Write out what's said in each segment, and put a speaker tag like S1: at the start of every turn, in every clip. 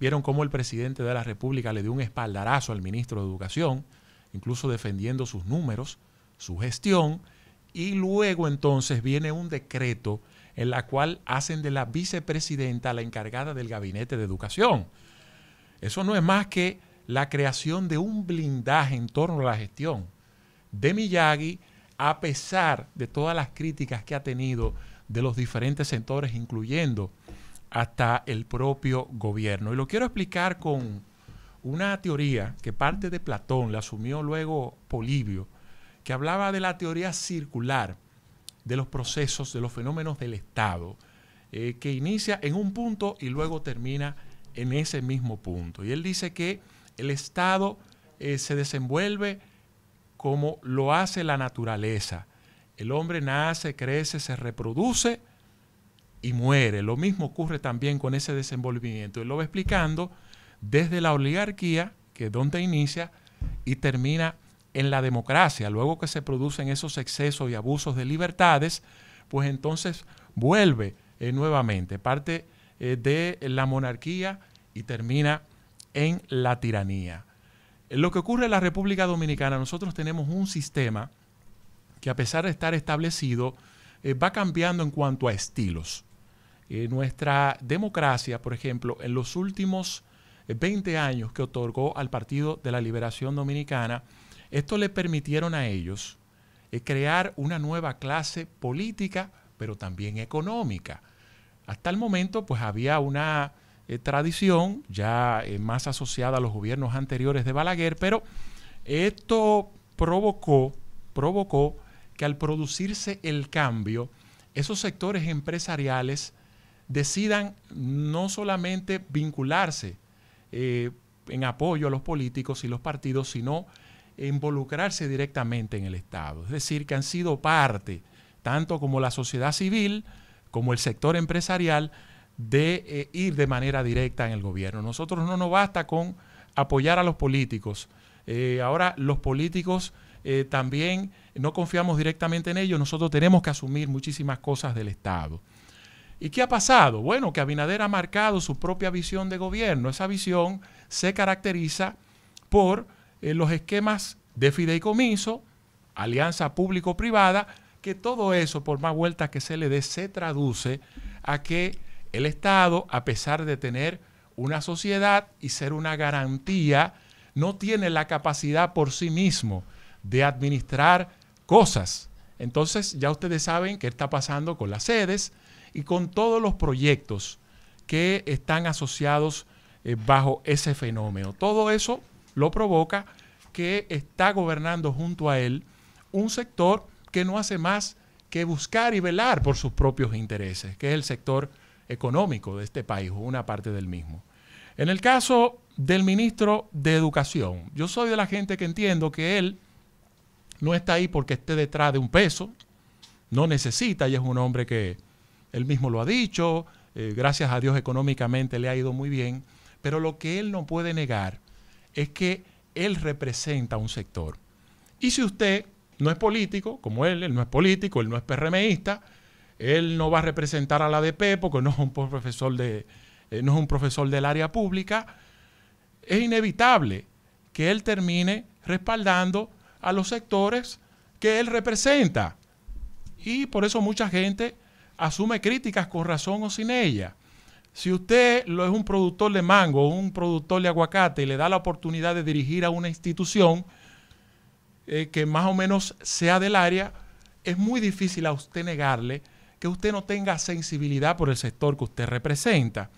S1: vieron cómo el presidente de la República le dio un espaldarazo al ministro de Educación, incluso defendiendo sus números, su gestión, y luego entonces viene un decreto en la cual hacen de la vicepresidenta la encargada del gabinete de educación. Eso no es más que la creación de un blindaje en torno a la gestión de Miyagi, a pesar de todas las críticas que ha tenido de los diferentes sectores, incluyendo hasta el propio gobierno. Y lo quiero explicar con una teoría que parte de Platón, la asumió luego Polibio, que hablaba de la teoría circular de los procesos, de los fenómenos del Estado, eh, que inicia en un punto y luego termina en ese mismo punto. Y él dice que el Estado eh, se desenvuelve como lo hace la naturaleza. El hombre nace, crece, se reproduce, y muere. Lo mismo ocurre también con ese desenvolvimiento. Y lo va explicando desde la oligarquía, que es donde inicia, y termina en la democracia. Luego que se producen esos excesos y abusos de libertades, pues entonces vuelve eh, nuevamente, parte eh, de la monarquía y termina en la tiranía. Eh, lo que ocurre en la República Dominicana, nosotros tenemos un sistema que a pesar de estar establecido, va cambiando en cuanto a estilos. Eh, nuestra democracia, por ejemplo, en los últimos 20 eh, años que otorgó al Partido de la Liberación Dominicana, esto le permitieron a ellos eh, crear una nueva clase política, pero también económica. Hasta el momento, pues había una tradición ya más asociada a los gobiernos anteriores de Balaguer, pero esto provocó, provocó que al producirse el cambio, esos sectores empresariales decidan no solamente vincularse eh, en apoyo a los políticos y los partidos, sino involucrarse directamente en el Estado. Es decir, que han sido parte, tanto como la sociedad civil, como el sector empresarial, de eh, ir de manera directa en el gobierno. Nosotros no nos basta con apoyar a los políticos. Eh, ahora los políticos también no confiamos directamente en ellos, nosotros tenemos que asumir muchísimas cosas del Estado. ¿Y qué ha pasado? Bueno, que Abinader ha marcado su propia visión de gobierno. Esa visión se caracteriza por eh, los esquemas de fideicomiso, alianza público-privada, que todo eso, por más vueltas que se le dé, se traduce a que el Estado, a pesar de tener una sociedad y ser una garantía, no tiene la capacidad por sí mismo de administrar cosas. Entonces ya ustedes saben qué está pasando con las sedes, y con todos los proyectos que están asociados eh, bajo ese fenómeno. Todo eso lo provoca que está gobernando junto a él un sector que no hace más que buscar y velar por sus propios intereses, que es el sector económico de este país o una parte del mismo. En el caso del ministro de Educación, yo soy de la gente que entiendo que él no está ahí porque esté detrás de un peso, no necesita y es un hombre que él mismo lo ha dicho, eh, gracias a Dios económicamente le ha ido muy bien, pero lo que él no puede negar es que él representa un sector. Y si usted no es político, como él, él no es político, él no es PRMista, él no va a representar a la ADP porque no es un profesor, de, eh, no es un profesor del área pública, es inevitable que él termine respaldando a los sectores que él representa. Y por eso mucha gente asume críticas con razón o sin ella. Si usted lo es un productor de mango un productor de aguacate y le da la oportunidad de dirigir a una institución eh, que más o menos sea del área, es muy difícil a usted negarle que usted no tenga sensibilidad por el sector que usted representa.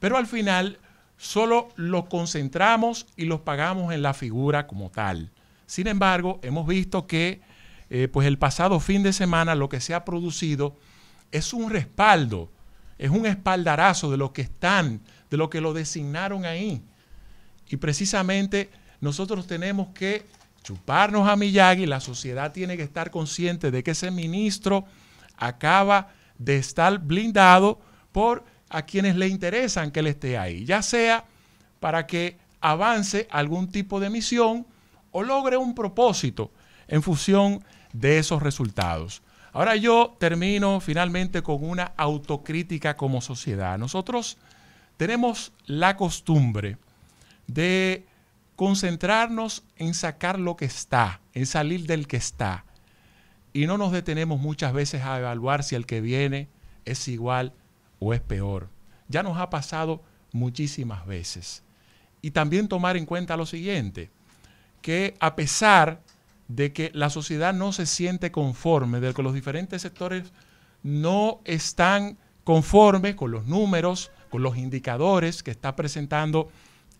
S1: Pero al final solo lo concentramos y los pagamos en la figura como tal. Sin embargo, hemos visto que eh, pues el pasado fin de semana lo que se ha producido es un respaldo, es un espaldarazo de lo que están, de lo que lo designaron ahí. Y precisamente nosotros tenemos que chuparnos a Miyagi, la sociedad tiene que estar consciente de que ese ministro acaba de estar blindado por a quienes le interesan que él esté ahí, ya sea para que avance algún tipo de misión o logre un propósito en función de esos resultados. Ahora yo termino finalmente con una autocrítica como sociedad. Nosotros tenemos la costumbre de concentrarnos en sacar lo que está, en salir del que está. Y no nos detenemos muchas veces a evaluar si el que viene es igual o es peor. Ya nos ha pasado muchísimas veces. Y también tomar en cuenta lo siguiente, que a pesar de que la sociedad no se siente conforme, de que los diferentes sectores no están conformes con los números, con los indicadores que está presentando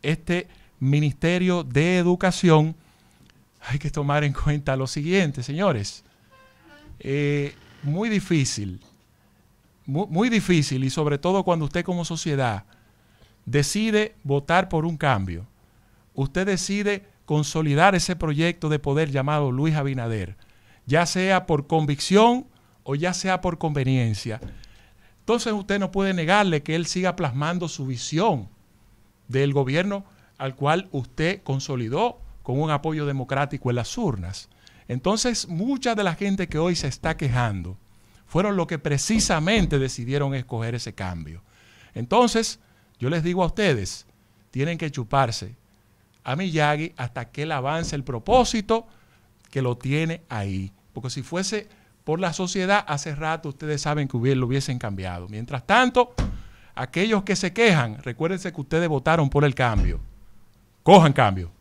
S1: este Ministerio de Educación, hay que tomar en cuenta lo siguiente, señores. Eh, muy difícil, muy, muy difícil, y sobre todo cuando usted como sociedad decide votar por un cambio, usted decide consolidar ese proyecto de poder llamado Luis Abinader, ya sea por convicción o ya sea por conveniencia. Entonces usted no puede negarle que él siga plasmando su visión del gobierno al cual usted consolidó con un apoyo democrático en las urnas. Entonces, mucha de la gente que hoy se está quejando fueron los que precisamente decidieron escoger ese cambio. Entonces, yo les digo a ustedes, tienen que chuparse a Miyagi hasta que él avance el propósito que lo tiene ahí. Porque si fuese por la sociedad, hace rato ustedes saben que lo hubiesen cambiado. Mientras tanto, aquellos que se quejan, recuérdense que ustedes votaron por el cambio. Cojan cambio.